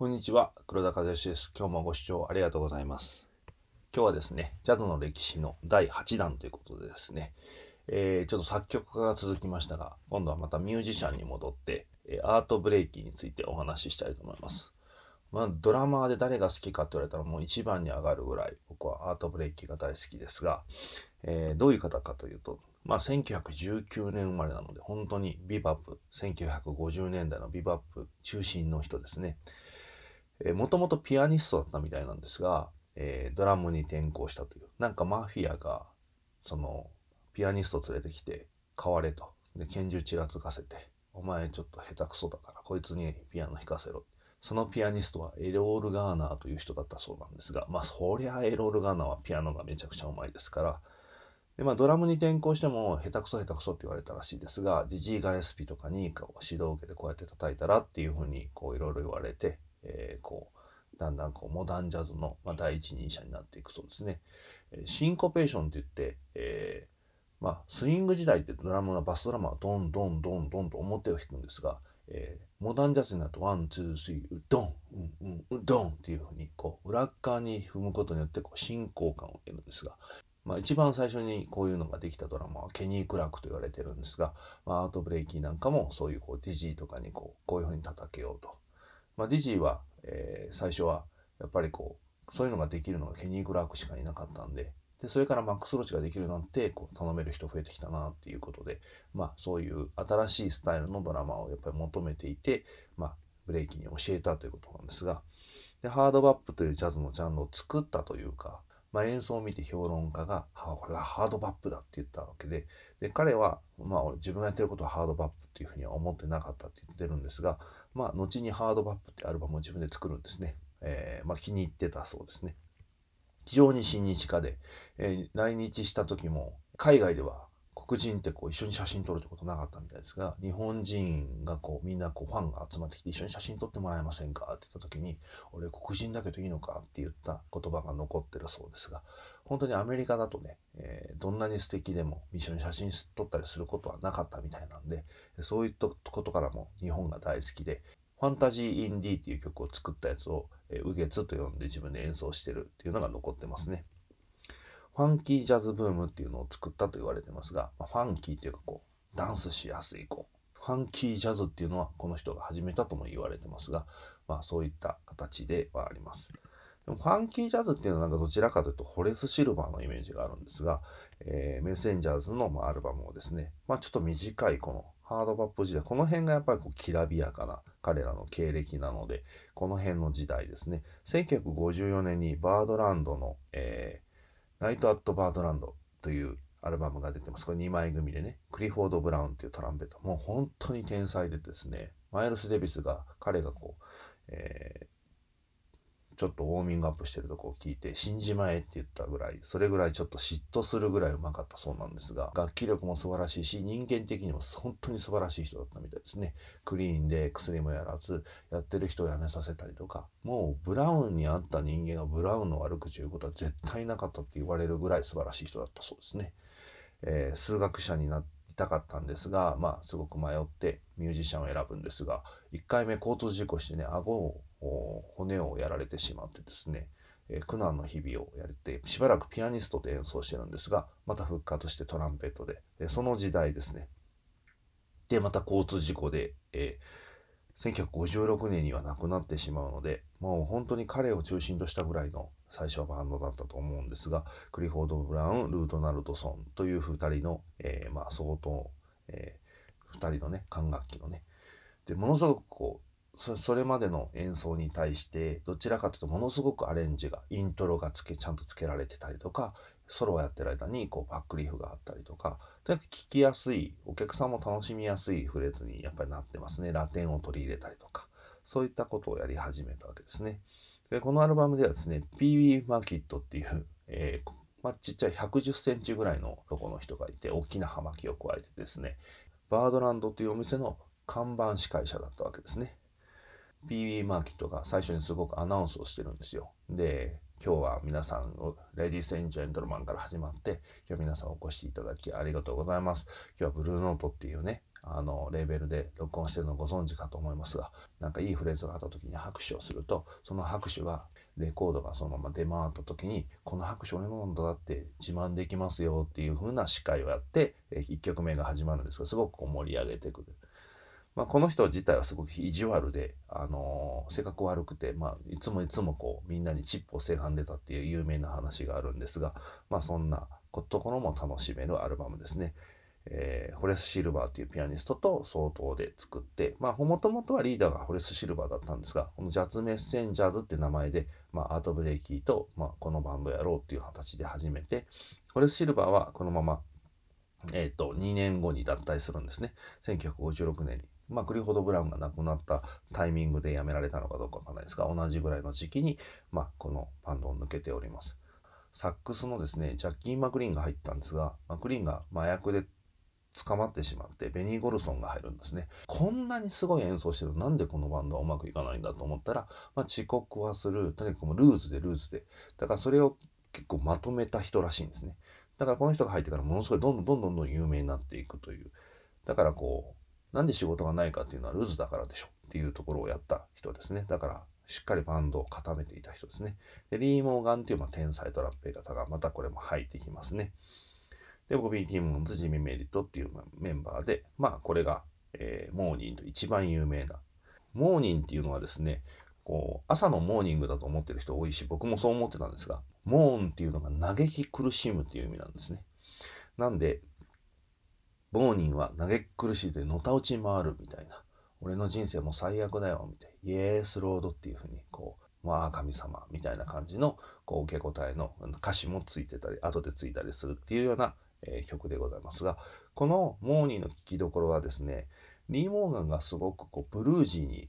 こんにちは、黒田和義です。今日もご視聴ありがとうございます。今日はですね、ジャズの歴史の第8弾ということでですね、えー、ちょっと作曲家が続きましたが、今度はまたミュージシャンに戻って、アートブレイキについてお話ししたいと思います。まあ、ドラマーで誰が好きかって言われたらもう一番に上がるぐらい僕はアートブレイキが大好きですが、えー、どういう方かというと、まあ、1919年生まれなので本当にビバップ1950年代のビバップ中心の人ですね。もともとピアニストだったみたいなんですが、えー、ドラムに転向したというなんかマフィアがそのピアニスト連れてきて代われとで拳銃ちらつかせて「お前ちょっと下手くそだからこいつにピアノ弾かせろ」そのピアニストはエロール・ガーナーという人だったそうなんですがまあそりゃエロール・ガーナーはピアノがめちゃくちゃうまいですからでまあ、ドラムに転向しても下手くそ下手くそって言われたらしいですがジジイ・ガレスピとかに指導を受けてこうやって叩いたらっていうふうにこういろいろ言われてえー、こうだんだんこうモダンジャズの、まあ、第一人者になっていくそうですね。シンコペーションって言って、えー、まあ、スイング時代ってドラムのバスドラムはどんどんどんどんと表を弾くんですが、えー、モダンジャズになるとワンツースリーうどんうんうんうどんっていうふうにこう裏側に踏むことによってこう進行感を得るんですがまあ、一番最初にこういうのができたドラマはケニー・クラークと言われてるんですが、まあ、アートブレイキーなんかもそういうこうディジーとかにこうこういうふうに叩けようとまあ、ディジーは、えー、最初はやっぱりこうそういうのができるのがケニー・グラークしかいなかったんででそれからマックス・ロッチができるなんてこう頼める人増えてきたなっていうことで、まあ、そういう新しいスタイルのドラマをやっぱり求めていて、まあ、ブレイキンに教えたということなんですがでハードバップというジャズのジャンルを作ったというかまあ、演奏を見て評論家が「はあ、これはハードバップだ」って言ったわけでで彼は、まあ、自分がやってることはハードバップっていうふうには思ってなかったって言ってるんですが、まあ、後に「ハードバップ」ってアルバムを自分で作るんですね、えー、まあ、気に入ってたそうですね非常に親日家で、えー、来日した時も海外では黒人ってこう一緒に写真撮るってことなかったみたいですが日本人がこうみんなこうファンが集まってきて一緒に写真撮ってもらえませんかって言った時に俺黒人だけどいいのかって言った言葉が残ってるそうですが本当にアメリカだとね、えー、どんなに素敵でも一緒に写真撮ったりすることはなかったみたいなんでそういったことからも日本が大好きでファンタジー・イン・ディーっていう曲を作ったやつを「ゲ月」と呼んで自分で演奏してるっていうのが残ってますね。ファンキージャズブームっていうのを作ったと言われてますが、ファンキーというかこう、ダンスしやすいこう、ファンキージャズっていうのはこの人が始めたとも言われてますが、まあそういった形ではあります。でもファンキージャズっていうのはなんかどちらかというとホレス・シルバーのイメージがあるんですが、えー、メッセンジャーズのまアルバムをですね、まあ、ちょっと短いこのハードバップ時代、この辺がやっぱりこうきらびやかな彼らの経歴なので、この辺の時代ですね、1954年にバードランドの、えーナイト・アット・バードランドというアルバムが出てます。これ2枚組でね、クリフォード・ブラウンというトランペット。もう本当に天才でですね、マイルス・デビスが、彼がこう、えちょっとウォーミングアップしてるとこを聞いて「じまえ」って言ったぐらいそれぐらいちょっと嫉妬するぐらいうまかったそうなんですが楽器力も素晴らしいし人間的にも本当に素晴らしい人だったみたいですねクリーンで薬もやらずやってる人を辞めさせたりとかもうブラウンにあった人間がブラウンの悪口言うことは絶対なかったって言われるぐらい素晴らしい人だったそうですね、えー、数学者になりたかったんですがまあすごく迷ってミュージシャンを選ぶんですが1回目交通事故してね顎を骨をやられてしまってですね、え苦難の日々をやれてしばらくピアニストで演奏してるんですがまた復活してトランペットで、えその時代ですねでまた交通事故で、えー、1956年には亡くなってしまうのでもう本当に彼を中心としたぐらいの最初はバンドだったと思うんですがクリフォード・ブラウンルートナルドソンという2人の、えー、まあ相当、えー、2人のね管楽器のねでものすごくこうそれまでの演奏に対してどちらかというとものすごくアレンジがイントロがつけちゃんとつけられてたりとかソロをやってる間にこうバックリフがあったりとかとにかく聴きやすいお客さんも楽しみやすいフレーズにやっぱりなってますねラテンを取り入れたりとかそういったことをやり始めたわけですねでこのアルバムではですね PB マーキットっていう、えー、まあ、ちっちゃい110センチぐらいのロゴの人がいて大きな葉巻を加えてですねバードランドというお店の看板司会者だったわけですね PB マーケットが最初にすごくアナウンスをしてるんですよ。で、今日は皆さん、レディース・エンジェントルマンから始まって、今日皆さんお越しいただきありがとうございます。今日はブルーノートっていうね、あの、レーベルで録音してるのをご存知かと思いますが、なんかいいフレーズがあった時に拍手をすると、その拍手はレコードがそのまま出回った時に、この拍手俺のものだって自慢できますよっていう風な司会をやって、1曲目が始まるんですが、すごく盛り上げてくる。まあ、この人自体はすごく意地悪で、あのー、性格悪くて、まあ、いつもいつもこうみんなにチップをせがんでたっていう有名な話があるんですが、まあ、そんなところも楽しめるアルバムですね。えー、ホレス・シルバーというピアニストと相当で作って、まあ、もともとはリーダーがホレス・シルバーだったんですが、このジャズ・メッセンジャーズって名前で、まあ、アート・ブレイキーと、まあ、このバンドやろうっていう形で始めて、ホレス・シルバーはこのまま、えっ、ー、と、2年後に脱退するんですね。1956年に。まあ、クリフォード・ブラウンが亡くなったタイミングで辞められたのかどうかわかんないですが同じぐらいの時期に、まあ、このバンドを抜けておりますサックスのですねジャッキー・マクリーンが入ったんですがマクリーンが麻薬で捕まってしまってベニー・ゴルソンが入るんですねこんなにすごい演奏してるなんでこのバンドはうまくいかないんだと思ったら、まあ、遅刻はするとにかくルーズでルーズでだからそれを結構まとめた人らしいんですねだからこの人が入ってからものすごいどんどんどんどん有名になっていくというだからこうなんで仕事がないかっていうのはルーズだからでしょっていうところをやった人ですね。だから、しっかりバンドを固めていた人ですね。で、リー・モーガンっていうまあ天才トランペ方がまたこれも入ってきますね。で、ボビー・ティモンズ、ジミー・メリットっていうメンバーで、まあこれが、えー、モーニンと一番有名な。モーニンっていうのはですね、こう朝のモーニングだと思ってる人多いし僕もそう思ってたんですがモーンっていうのが嘆き苦しむっていう意味なんですねなんでボーニンは嘆っ苦しいでのたうち回るみたいな。俺の人生も最悪だよ、みたいな。イエースロードっていうふうに、こう、まあ神様みたいな感じのこう受け答えの歌詞もついてたり、後でついたりするっていうような、えー、曲でございますが、このモーニーの聴きどころはですね、リー・モーガンがすごくこうブルージーに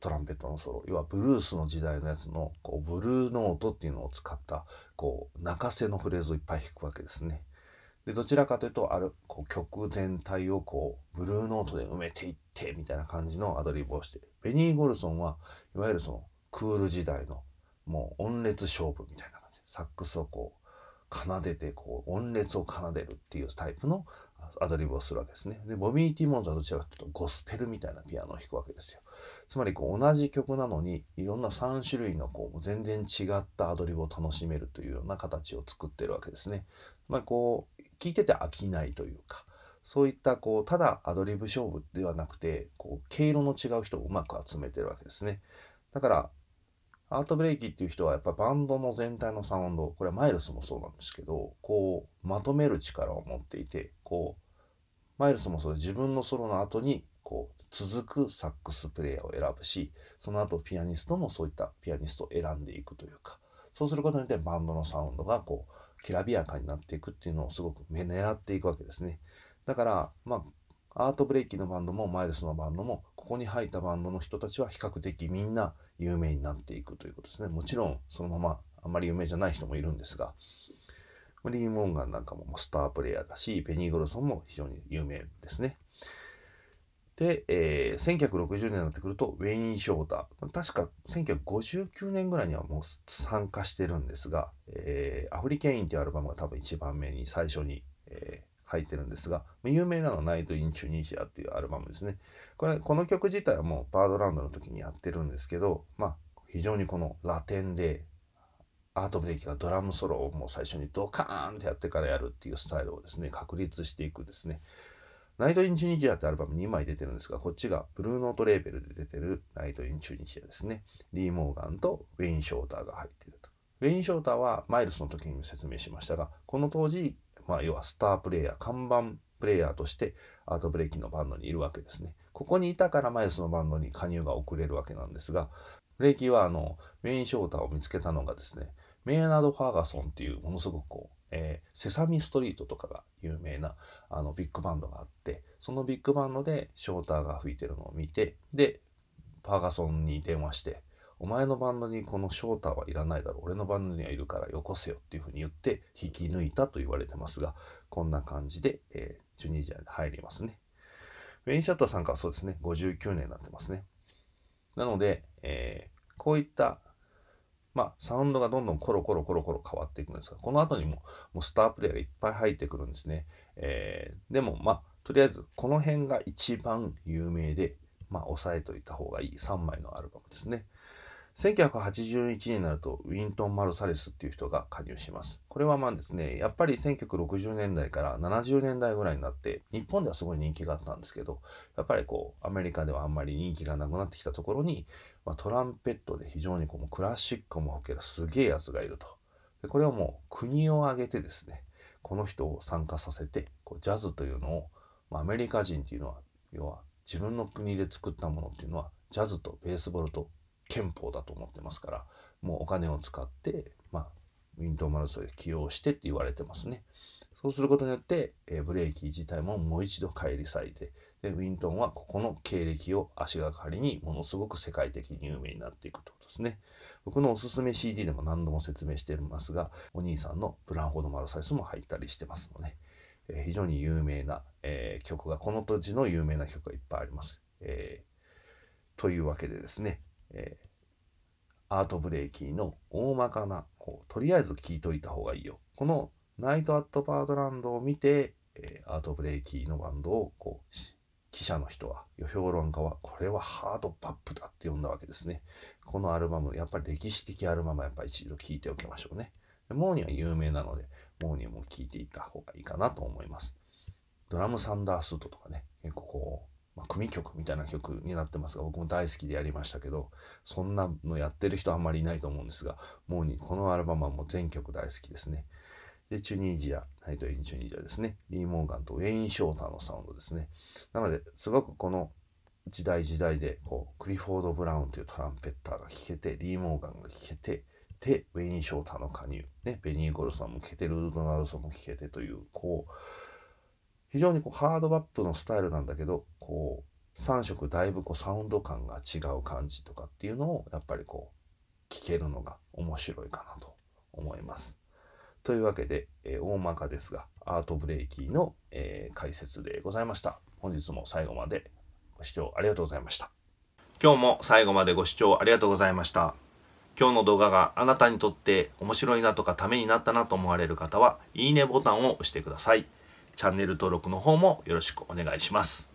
トランペットのソロ要はブルースの時代のやつのこうブルーノートっていうのを使ったこう泣かせのフレーズをいっぱい弾くわけですね。でどちらかというとあるこう曲全体をこうブルーノートで埋めていってみたいな感じのアドリブをしてベニー・ゴルソンはいわゆるそのクール時代のもう音列勝負みたいな感じサックスをこう奏でてこう音列を奏でるっていうタイプのアドリブをするわけですね。でボビー・ティモンズはどちらかというとゴスペルみたいなピアノを弾くわけですよ。つまりこう同じ曲なのにいろんな3種類のこう全然違ったアドリブを楽しめるというような形を作ってるわけですね。まあ、こう聞いてて飽きないというかそういったこうただアドリブ勝負ではなくてこう毛色の違う人をうまく集めてるわけですねだからアートブレイキっていう人はやっぱバンドの全体のサウンドこれはマイルスもそうなんですけどこうまとめる力を持っていてこうマイルスもそうで自分のソロの後にこう続くサックスプレイヤーを選ぶしその後ピアニストもそういったピアニストを選んでいくというかそうすることによってバンドのサウンドがこうきらびやかになっていくっていうのをすごく狙っていくわけですねだからまあアートブレイキのバンドもマイルスのバンドもここに入ったバンドの人たちは比較的みんな有名になっていくということですねもちろんそのままあんまり有名じゃない人もいるんですがリー・モンガンなんかもスタープレイヤーだし、ペニー・グロソンも非常に有名ですね。で、えー、1960年になってくるとウェイン・ショーター確か1959年ぐらいにはもう参加してるんですが「えー、アフリケイン」っていうアルバムが多分一番目に最初に、えー、入ってるんですが有名なのは「ナイト・イン・チュニシア」っていうアルバムですねこれこの曲自体はもうバードランドの時にやってるんですけどまあ非常にこのラテンでアート・ブレイキがドラムソロをもう最初にドカーンってやってからやるっていうスタイルをですね確立していくですねナイト・イン・チュニジアってアルバム2枚出てるんですが、こっちがブルーノートレーベルで出てるナイト・イン・チュニジアですね。リー・モーガンとウェイン・ショーターが入ってると。ウェイン・ショーターはマイルスの時にも説明しましたが、この当時、まあ、要はスタープレイヤー、看板プレイヤーとしてアートブレイキンのバンドにいるわけですね。ここにいたからマイルスのバンドに加入が遅れるわけなんですが、レイキーはあのメインショーターを見つけたのがですねメイナード・ファーガソンっていうものすごくこう、えー、セサミストリートとかが有名なあのビッグバンドがあってそのビッグバンドでショーターが吹いてるのを見てでファーガソンに電話してお前のバンドにこのショーターはいらないだろう俺のバンドにはいるからよこせよっていうふうに言って引き抜いたと言われてますがこんな感じで、えー、チュニジアに入りますねメイン・シャッターさんからそうですね59年になってますねなので、えー、こういった、まあ、サウンドがどんどんコロコロコロコロ変わっていくんですが、この後にももうスタープレイヤーがいっぱい入ってくるんですね。えー、でも、まあ、とりあえず、この辺が一番有名で、まあ、押さえといた方がいい3枚のアルバムですね。1981年になるとウィントン・マルサレスっていう人が加入します。これはまあですね、やっぱり1960年代から70年代ぐらいになって、日本ではすごい人気があったんですけど、やっぱりこう、アメリカではあんまり人気がなくなってきたところに、まあ、トランペットで非常にこうクラシックも吹けるすげえやつがいると。でこれをもう国を挙げてですね、この人を参加させて、こうジャズというのを、まあ、アメリカ人っていうのは、要は自分の国で作ったものっていうのは、ジャズとベースボールと憲法だと思ってますから、もうお金を使って、まあ、ウィントン・マルソイ起用してって言われてますね。そうすることによって、えブレーキ自体ももう一度返り咲いてで、ウィントンはここの経歴を足がかりにものすごく世界的に有名になっていくということですね。僕のおすすめ CD でも何度も説明していますが、お兄さんのブランフォード・マルサイスも入ったりしてますので、え非常に有名な、えー、曲が、この土地の有名な曲がいっぱいあります。えー、というわけでですね、えー、アート・ブレイキーの大まかなこうとりあえず聞いといた方がいいよこのナイト・アット・バードランドを見て、えー、アート・ブレイキーのバンドをこう記者の人は評論家はこれはハードパップだって呼んだわけですねこのアルバムやっぱり歴史的アルバムはやっぱり一度聴いておきましょうねモーニーは有名なのでモーニーも聴いていた方がいいかなと思いますドラム・サンダースートとかね結構こうまあ、組曲みたいな曲になってますが僕も大好きでやりましたけどそんなのやってる人あんまりいないと思うんですがもうこのアルバムはもう全曲大好きですね。で、チュニジア、ナイト・イン・チュニジアですね。リー・モーガンとウェイン・ショーターのサウンドですね。なので、すごくこの時代時代で、こう、クリフォード・ブラウンというトランペッターが弾けて、リー・モーガンが弾けて、で、ウェイン・ショーターの加入、ね、ベニー・ゴルソンも弾けて、ルードナルソンも弾けてという、こう、非常にこうハードバップのスタイルなんだけどこう3色だいぶこうサウンド感が違う感じとかっていうのをやっぱりこう聞けるのが面白いかなと思います。というわけで、えー、大まかですがアートブレイキーの、えー、解説でございました。本日も最後までご視聴ありがとうございました。今日も最後までご視聴ありがとうございました。今日の動画があなたにとって面白いなとかためになったなと思われる方は、いいねボタンを押してください。チャンネル登録の方もよろしくお願いします。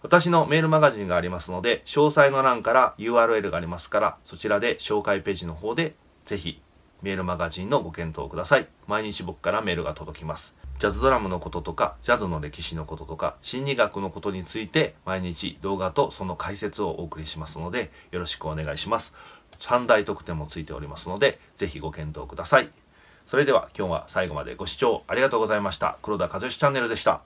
私のメールマガジンがありますので、詳細の欄から URL がありますから、そちらで紹介ページの方で、ぜひメールマガジンのご検討ください。毎日僕からメールが届きます。ジャズドラムのこととか、ジャズの歴史のこととか、心理学のことについて、毎日動画とその解説をお送りしますので、よろしくお願いします。3大特典もついておりますので、ぜひご検討ください。それでは今日は最後までご視聴ありがとうございました。黒田和義チャンネルでした。